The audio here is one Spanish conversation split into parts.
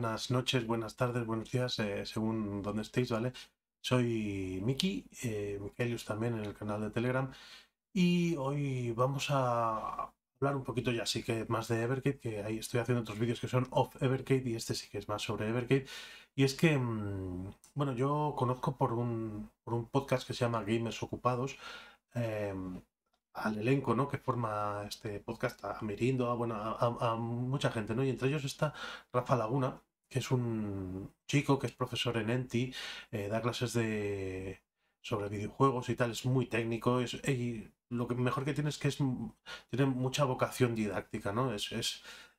buenas noches, buenas tardes, buenos días, eh, según donde estéis, ¿vale? Soy Miki, eh, también en el canal de Telegram, y hoy vamos a hablar un poquito ya, sí que más de Evercade, que ahí estoy haciendo otros vídeos que son of Evercade, y este sí que es más sobre Evergate y es que, mm, bueno, yo conozco por un, por un, podcast que se llama Gamers Ocupados, eh, al elenco ¿no? que forma este podcast, a Mirindo, a, bueno, a, a, mucha gente, ¿no? Y entre ellos está Rafa Laguna, que es un chico que es profesor en Enti, eh, da clases sobre videojuegos y tal, es muy técnico, y lo mejor que tiene es que es, tiene mucha vocación didáctica, ¿no? Es,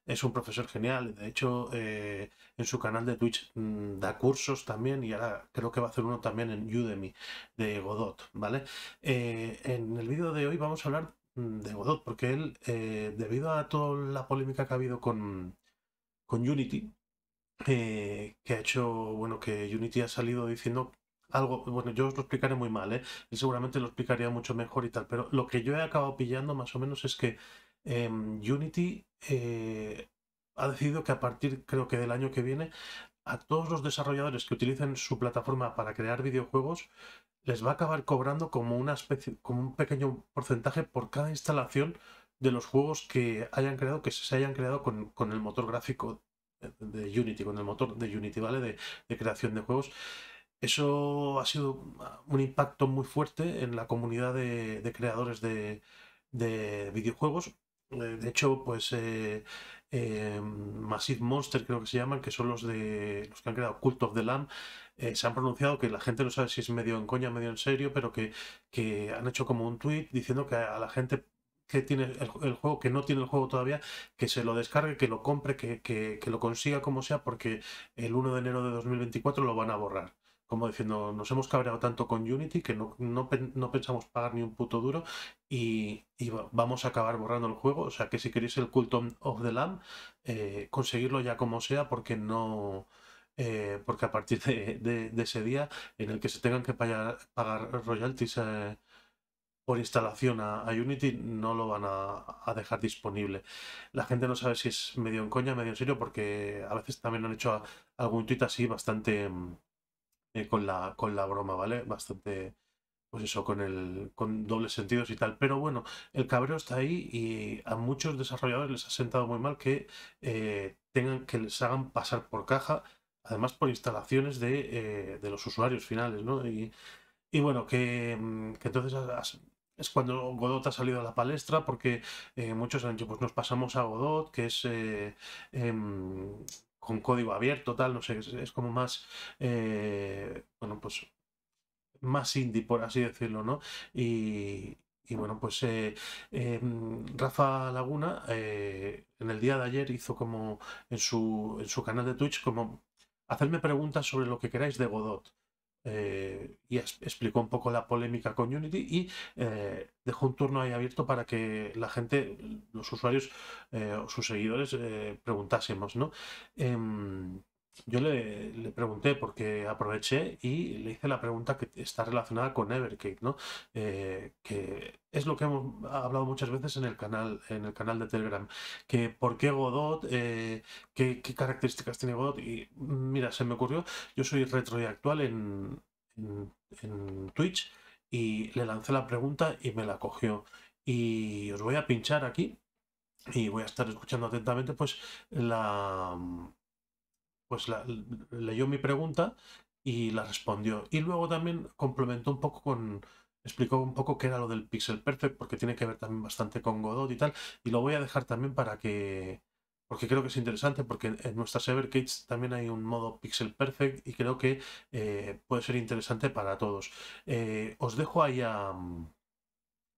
es, un profesor genial, de hecho eh, en su canal de Twitch mm, da cursos también y ahora creo que va a hacer uno también en Udemy de Godot, ¿vale? Eh, en el vídeo de hoy vamos a hablar mm, de Godot, porque él, debido a toda la polémica que ha habido con, con Unity, que ha hecho, bueno, que Unity ha salido diciendo algo, bueno, yo os lo explicaré muy mal, ¿eh? seguramente lo explicaría mucho mejor y tal, pero lo que yo he acabado pillando más o menos es que em, Unity eh, ha decidido que a partir, creo que del año que viene, a todos los desarrolladores que utilicen su plataforma para crear videojuegos, les va a acabar cobrando como una especie, como un pequeño porcentaje por cada instalación de los juegos que hayan creado, que se hayan creado con, con el motor gráfico de Unity, con el motor de Unity, ¿vale? De, creación de juegos. Eso ha sido un impacto muy fuerte en la comunidad de, creadores de, videojuegos. Eh, de hecho, pues eh, eh, Massive Monster, creo que se llaman, que son los de los que han creado Cult of the Lamb, eh, se han pronunciado que la gente no sabe si es medio en coña, medio en serio, pero que, que han hecho como un tweet diciendo que a la gente que tiene el, juego, que no tiene el juego todavía, que se lo descargue, que lo compre, que, lo consiga como sea, porque el 1 de enero de 2024 lo van a borrar como diciendo, nos hemos cabreado tanto con Unity que no, no, pensamos pagar ni un puto duro y, vamos a acabar borrando el juego. O sea que si queréis el Cult of the Lamb, eh, conseguirlo ya como sea porque no... Eh, porque a partir de, ese día en el que se tengan que pagar, pagar royalties eh, instalación a, Unity no lo van a, dejar disponible. La gente no sabe si es medio en coña, medio en serio, porque a veces también han hecho algún tuit así bastante mm, eh, con, la, con la broma, ¿vale? Bastante, pues eso, con, el, con dobles sentidos y tal. Pero bueno, el cabreo está ahí y a muchos desarrolladores les ha sentado muy mal que eh, tengan que les hagan pasar por caja, además por instalaciones de, eh, de los usuarios finales, ¿no? Y, y bueno, que, mm, que entonces es cuando Godot ha salido a la palestra, porque eh, muchos han dicho, pues nos pasamos a Godot, que es eh, em, con código abierto, tal, no sé, es, como más, eh, bueno, pues más indie, por así decirlo, ¿no? Y, bueno, pues em, Rafa Laguna en el día de ayer hizo como en su, en su canal de Twitch como hacerme preguntas sobre lo que queráis de Godot. Eh, y explicó un poco la polémica con Unity y eh, dejó un turno ahí abierto para que la gente, los usuarios eh, o sus seguidores preguntásemos, ¿no? Em, yo le, le, pregunté porque aproveché y le hice la pregunta que está relacionada con Evercade, ¿no? Eh, que es lo que hemos hablado muchas veces en el canal, en el canal de Telegram, que por qué Godot, eh, qué, características tiene Godot. Y mira, se me ocurrió, yo soy retro y actual en, en Twitch y le lancé la pregunta y me la cogió. Y os voy a pinchar aquí y voy a estar escuchando atentamente pues la pues la, leyó mi pregunta y la respondió. Y luego también complementó un poco con, explicó un poco qué era lo del Pixel Perfect, porque tiene que ver también bastante con Godot y tal. Y lo voy a dejar también para que, porque creo que es interesante, porque en nuestra nuestras Kids también hay un modo Pixel Perfect y creo que eh, puede ser interesante para todos. Eh, os dejo ahí a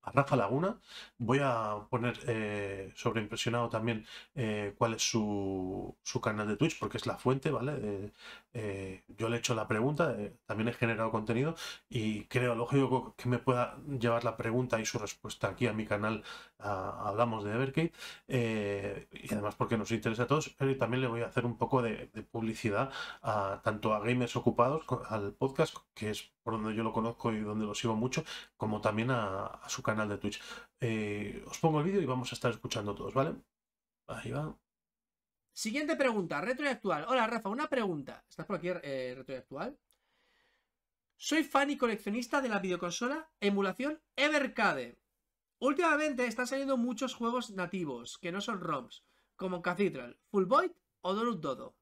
a Rafa Laguna. Voy a poner eh, sobre impresionado también eh, cuál es su, su, canal de Twitch, porque es la fuente, ¿vale? Eh, yo le he hecho la pregunta, también he generado contenido y creo lógico que me pueda llevar la pregunta y su respuesta aquí a mi canal. hablamos de Evercade y además porque nos interesa a todos, pero también le voy a hacer un poco de, publicidad a, tanto a Gamers Ocupados, al podcast, que es por donde yo lo conozco y donde lo sigo mucho, como también a, a su canal canal de Twitch. Eh, os pongo el vídeo y vamos a estar escuchando todos, ¿vale? Ahí va. Siguiente pregunta, retro actual. Hola Rafa, una pregunta. ¿Estás por aquí, eh, retro actual? Soy fan y coleccionista de la videoconsola emulación Evercade. Últimamente están saliendo muchos juegos nativos que no son ROMs, como Cathedral, Full Void o Donut Dodo.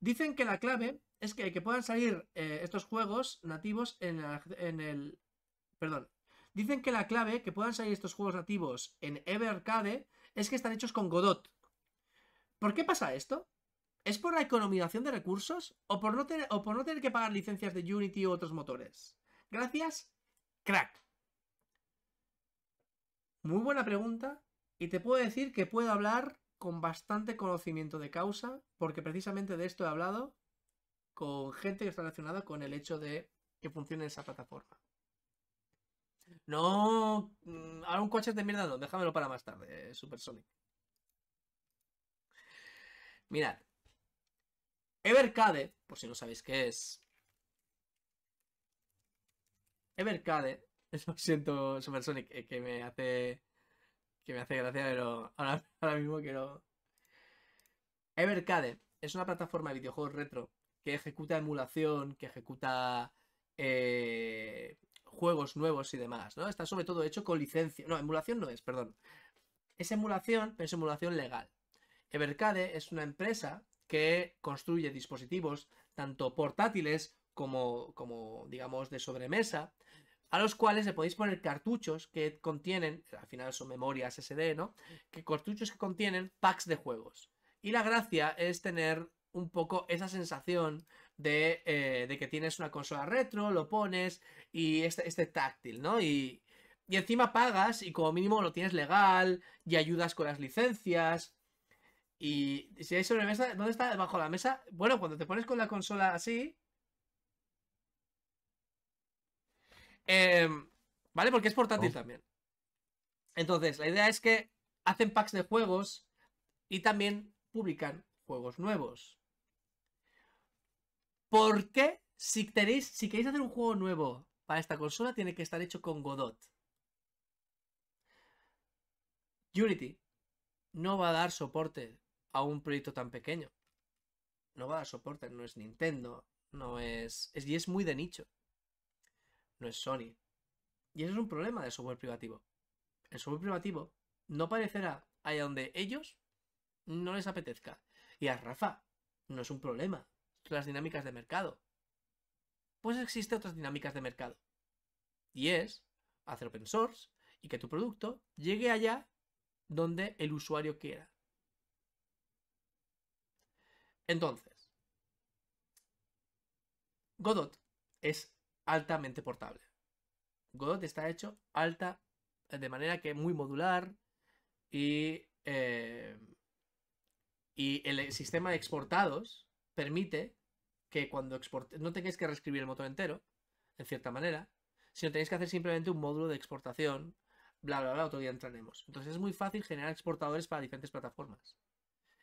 Dicen que la clave es que, puedan salir eh, estos juegos nativos en, en el. Perdón, Dicen que la clave que puedan salir estos juegos nativos en Evercade es que están hechos con Godot. ¿Por qué pasa esto? ¿Es por la economización de recursos o por no, tener, o por no tener que pagar licencias de Unity u otros motores? Gracias, crack. Muy buena pregunta y te puedo decir que puedo hablar con bastante conocimiento de causa porque precisamente de esto he hablado con gente que está relacionada con el hecho de que funcione esa plataforma. No, ahora mm, un coche de mierda no, déjamelo para más tarde, eh, Super Sonic. Mirad. Evercade, por si no sabéis qué es. Evercade, lo siento, Super eh, que me hace que me hace gracia, pero ahora, ahora mismo quiero... Evercade es una plataforma de videojuegos retro que ejecuta emulación, que ejecuta eh, juegos nuevos y demás, ¿no? Está sobre todo hecho con licencia. No, emulación no es, perdón. Es emulación, pero es emulación legal. Evercade es una empresa que construye dispositivos tanto portátiles como, como digamos, de sobremesa, a los cuales le podéis poner cartuchos que contienen, al final son memorias SD, ¿no? Que cartuchos que contienen packs de juegos. Y la gracia es tener un poco esa sensación eh, de, que tienes una consola retro, lo pones y este, este táctil, ¿no? Y, encima pagas y como mínimo lo tienes legal y ayudas con las licencias. Y si hay sobremesa, ¿dónde está? de la mesa. Bueno, cuando te pones con la consola así. Em, ¿Vale? Porque es portátil oh. también. Entonces, la idea es que hacen packs de juegos y también publican juegos nuevos. ¿Por qué? Si queréis, hacer un juego nuevo para esta consola, tiene que estar hecho con Godot. Unity no va a dar soporte a un proyecto tan pequeño. No va a dar soporte, no es Nintendo, no es... y es muy de nicho. No es Sony. Y eso es un problema del software privativo. El software privativo no parecerá allá donde ellos no les apetezca. Y a Rafa, no es un problema las dinámicas de mercado. Pues existe otras dinámicas de mercado. Y es hacer open source y que tu producto llegue allá donde el usuario quiera. Entonces, Godot es altamente portable. Godot está hecho alta, eh, de manera que muy modular y, eh, y el sistema de exportados permite que cuando exporte, no tengáis que reescribir el motor entero, en cierta manera, sino tenéis que hacer simplemente un módulo de exportación, bla, bla, bla, otro día entraremos. Entonces es muy fácil generar exportadores para diferentes plataformas.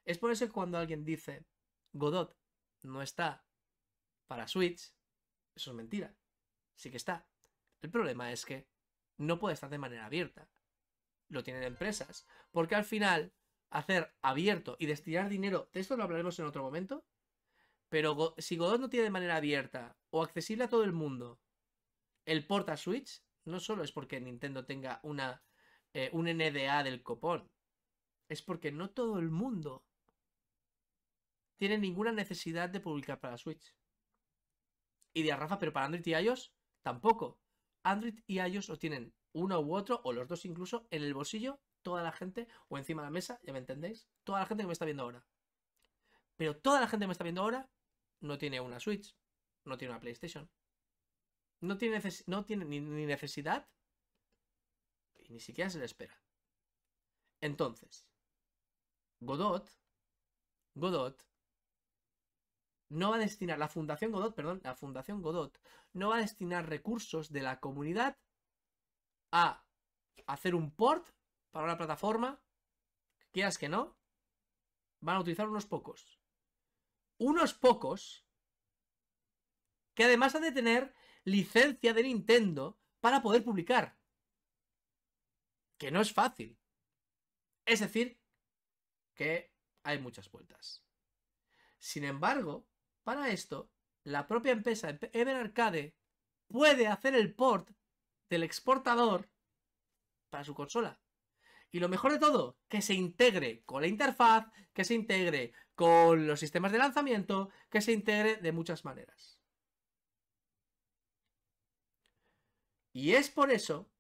Es por eso que cuando alguien dice Godot no está para Switch, eso es mentira. Sí que está. El problema es que no puede estar de manera abierta. Lo tienen empresas. Porque al final, hacer abierto y destinar dinero, de esto lo hablaremos en otro momento, pero si Godot no tiene de manera abierta o accesible a todo el mundo el porta Switch, no solo es porque Nintendo tenga una, eh, un NDA del copón, es porque no todo el mundo tiene ninguna necesidad de publicar para Switch. Y de Rafa, pero para Android y iOS tampoco. Android y iOS lo tienen uno u otro, o los dos incluso, en el bolsillo, toda la gente, o encima de la mesa, ya me entendéis, toda la gente que me está viendo ahora. Pero toda la gente que me está viendo ahora no tiene una Switch, no tiene una PlayStation. No tiene, no tiene ni, necesidad y ni siquiera se le espera. Entonces, Godot, Godot, no va a destinar, la Fundación Godot, perdón, la Fundación Godot, no va a destinar recursos de la comunidad a hacer un port para una plataforma, quieras que no, van a utilizar unos pocos unos pocos que además han de tener licencia de Nintendo para poder publicar. Que no es fácil. Es decir, que hay muchas vueltas. Sin embargo, para esto, la propia empresa Ever Arcade puede hacer el port del exportador para su consola. Y lo mejor de todo, que se integre con la interfaz, que se integre con los sistemas de lanzamiento, que se integre de muchas maneras. Y es por eso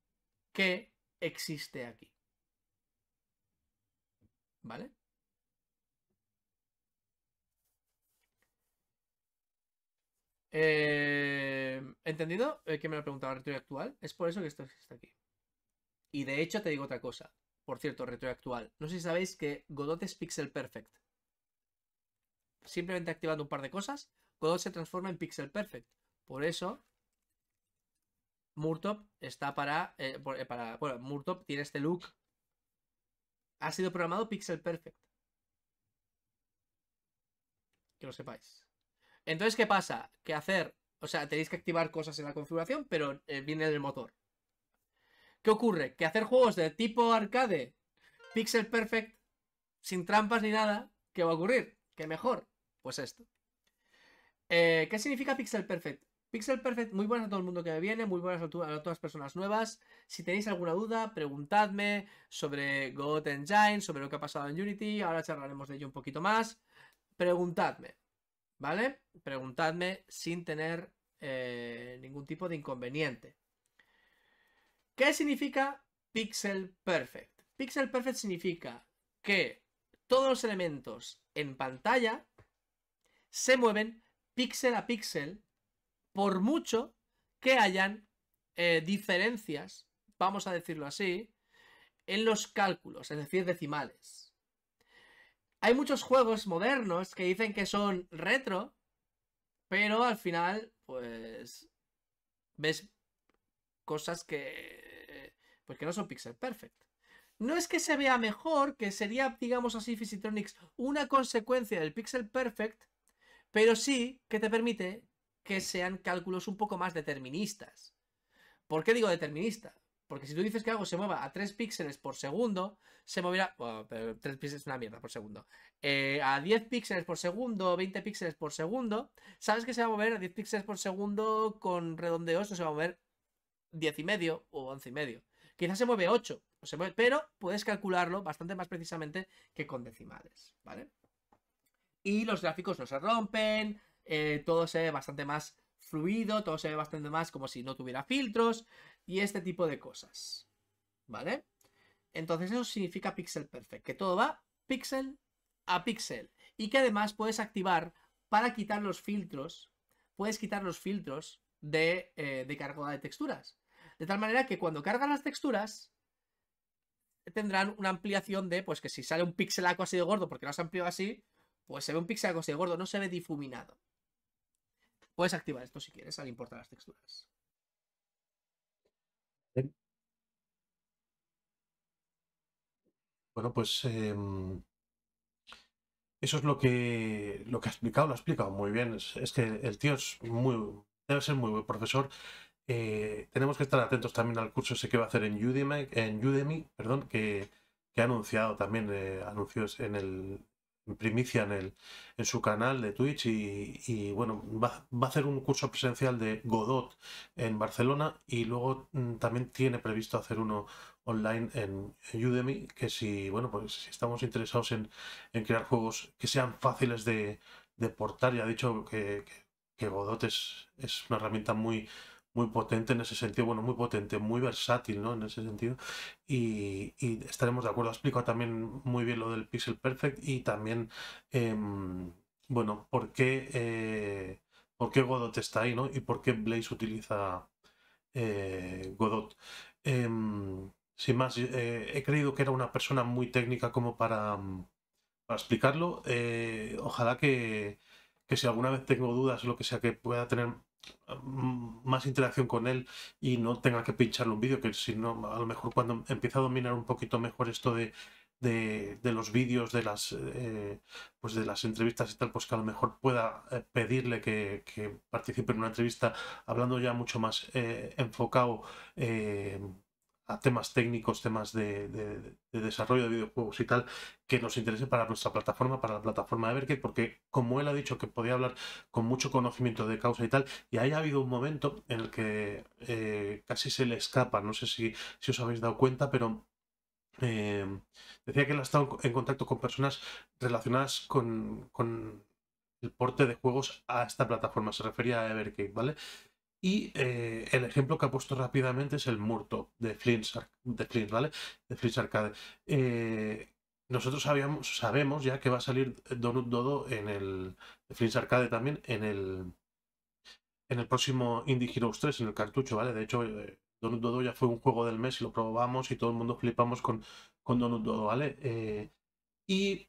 que existe aquí. ¿Vale? Eh, ¿Entendido? ¿Quién eh, que me lo preguntaba la actual. Es por eso que esto existe aquí. Y de hecho te digo otra cosa. Por cierto, retroactual. No sé si sabéis que Godot es pixel perfect. Simplemente activando un par de cosas, Godot se transforma en pixel perfect. Por eso, Murtop está para, eh, eh, para... Bueno, Murtop tiene este look. Ha sido programado pixel perfect. Que lo sepáis. Entonces, ¿qué pasa? Que hacer... O sea, tenéis que activar cosas en la configuración, pero eh, viene del motor. ¿Qué ocurre? Que hacer juegos de tipo arcade, pixel perfect, sin trampas ni nada, ¿qué va a ocurrir? ¿Qué mejor? Pues esto. Eh, ¿Qué significa pixel perfect? Pixel Perfect, muy buenas a todo el mundo que me viene, muy buenas a, todas las personas nuevas. Si tenéis alguna duda, preguntadme sobre God Engine, sobre lo que ha pasado en Unity, ahora charlaremos de ello un poquito más. Preguntadme, ¿vale? Preguntadme sin tener eh, ningún tipo de inconveniente. ¿Qué significa Pixel Perfect? Pixel Perfect significa que todos los elementos en pantalla se mueven píxel a píxel por mucho que hayan eh, diferencias, vamos a decirlo así, en los cálculos, es decir, decimales. Hay muchos juegos modernos que dicen que son retro, pero al final, pues, ves cosas que porque no son pixel perfect. No es que se vea mejor, que sería, digamos así, fisitronics una consecuencia del pixel perfect, pero sí que te permite que sean cálculos un poco más deterministas. ¿Por qué digo determinista? Porque si tú dices que algo se mueva a 3 píxeles por segundo, se moverá. Bueno, 3 píxeles es una mierda por segundo. Eh, a 10 píxeles por segundo, 20 píxeles por segundo, sabes que se va a mover a 10 píxeles por segundo con redondeos, o se va a mover 10 y medio o 11 y medio. Quizás se mueve 8, pues se mueve, pero puedes calcularlo bastante más precisamente que con decimales, ¿vale? Y los gráficos no se rompen, eh, todo se ve bastante más fluido, todo se ve bastante más como si no tuviera filtros y este tipo de cosas, ¿vale? Entonces eso significa Pixel Perfect, que todo va pixel a pixel y que además puedes activar para quitar los filtros, puedes quitar los filtros de, eh, de cargada de texturas. De tal manera que cuando cargan las texturas, tendrán una ampliación de, pues que si sale un pixelaco así de gordo porque no has ampliado así, pues se ve un pixelaco así de gordo, no se ve difuminado. Puedes activar esto si quieres al importar las texturas. Bueno, pues em, eso es lo que, lo que ha explicado, lo ha explicado muy bien. Es, es que el tío es muy, debe ser muy buen profesor eh, tenemos que estar atentos también al curso ese que va a hacer en Udemy, en Udemy perdón, que, ha anunciado también eh, anuncios en el primicia en, el, en su canal de Twitch y, bueno, va, va, a hacer un curso presencial de Godot en Barcelona y luego mm, también tiene previsto hacer uno online en Udemy que si, bueno, pues si estamos interesados en, en crear juegos que sean fáciles de, de portar, ya ha dicho que, Godot es, es una herramienta muy, muy potente en ese sentido, bueno, muy potente, muy versátil, ¿no? En ese sentido. Y, estaremos de acuerdo. ha explicado también muy bien lo del Pixel Perfect y también, em, bueno, por qué, eh, por qué Godot está ahí, ¿no? Y por qué Blaze utiliza eh, Godot. Em, sin más, eh, he creído que era una persona muy técnica como para, mm, para explicarlo. ojalá que, que si alguna vez tengo dudas o lo que sea que pueda tener más interacción con él y no tenga que pincharle un vídeo, que si no, a lo mejor cuando empieza a dominar un poquito mejor esto de, de, los vídeos, de las eh, pues de las entrevistas y tal, pues que a lo mejor pueda eh, pedirle que, participe en una entrevista hablando ya mucho más eh, enfocado. Eh, temas técnicos, temas de, desarrollo de videojuegos y tal, que nos interese para nuestra plataforma, para la plataforma de porque como él ha dicho que podía hablar con mucho conocimiento de causa y tal, y ahí ha habido un momento en el que eh, casi se le escapa, no sé si, os habéis dado cuenta, pero eh, decía que él ha estado en contacto con personas relacionadas con, el porte de juegos a esta plataforma, se refería a Evercade, ¿vale? Y eh, el ejemplo que ha puesto rápidamente es el Murto de Flint, de ¿vale? De Flint Arcade. Eh, nosotros sabíamos, sabemos ya que va a salir Donut Dodo en el Flint Arcade también en el en el próximo Indie Heroes 3, en el cartucho, ¿vale? De hecho, eh, Donut Dodo ya fue un juego del mes y lo probamos y todo el mundo flipamos con, con Donut Dodo, ¿vale? y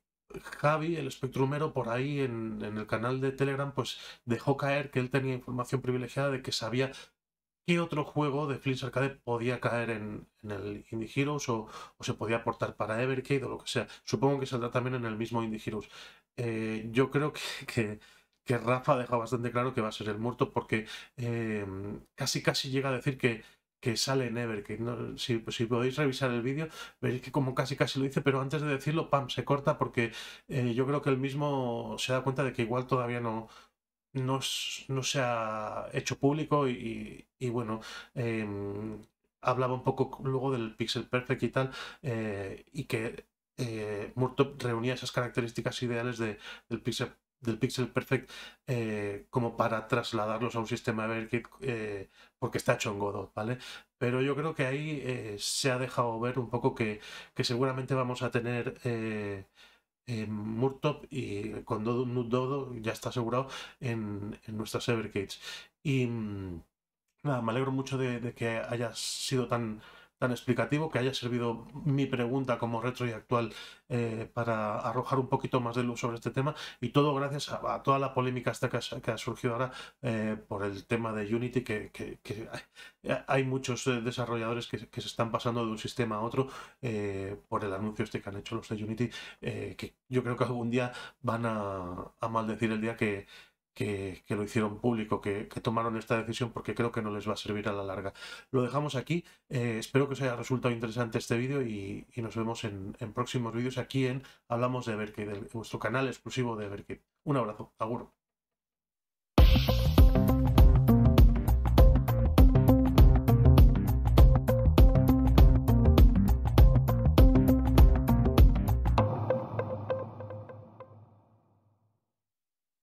Javi, el espectrumero, por ahí en, el canal de Telegram, pues dejó caer que él tenía información privilegiada de que sabía qué otro juego de Flint Arcade podía caer en, el Indie o, se podía aportar para Evercade o lo que sea. Supongo que saldrá también en el mismo Indie eh, yo creo que, que, Rafa deja bastante claro que va a ser el muerto porque eh, casi casi llega a decir que sale en Ever, que no, si, podéis revisar el vídeo, veréis que como casi casi lo hice pero antes de decirlo, pam, se corta porque eh, yo creo que el mismo se da cuenta de que igual todavía no, no, no se ha hecho público y, bueno, em, hablaba un poco luego del Pixel Perfect y tal, eh, y que eh, reunía esas características ideales de, del Pixel del Pixel Perfect eh, como para trasladarlos a un sistema EverKit eh, porque está hecho en Godot, ¿vale? Pero yo creo que ahí eh, se ha dejado ver un poco que, seguramente vamos a tener en Murtop y con Dodo, ya está asegurado en, en nuestras EverKits Y mm, nada, me alegro mucho de, que haya sido tan tan explicativo, que haya servido mi pregunta como retro y actual eh, para arrojar un poquito más de luz sobre este tema y todo gracias a, toda la polémica esta que ha, surgido ahora eh, por el tema de Unity, que, hay muchos eh, desarrolladores que, se están pasando de un sistema a otro por el anuncio este que han hecho los de Unity, que yo creo que algún día van a maldecir el día que que, lo hicieron público, que, tomaron esta decisión porque creo que no les va a servir a la larga. Lo dejamos aquí, eh, espero que os haya resultado interesante este vídeo y, nos vemos en, próximos vídeos aquí en Hablamos de de vuestro canal exclusivo de Berkey. Un abrazo, agur.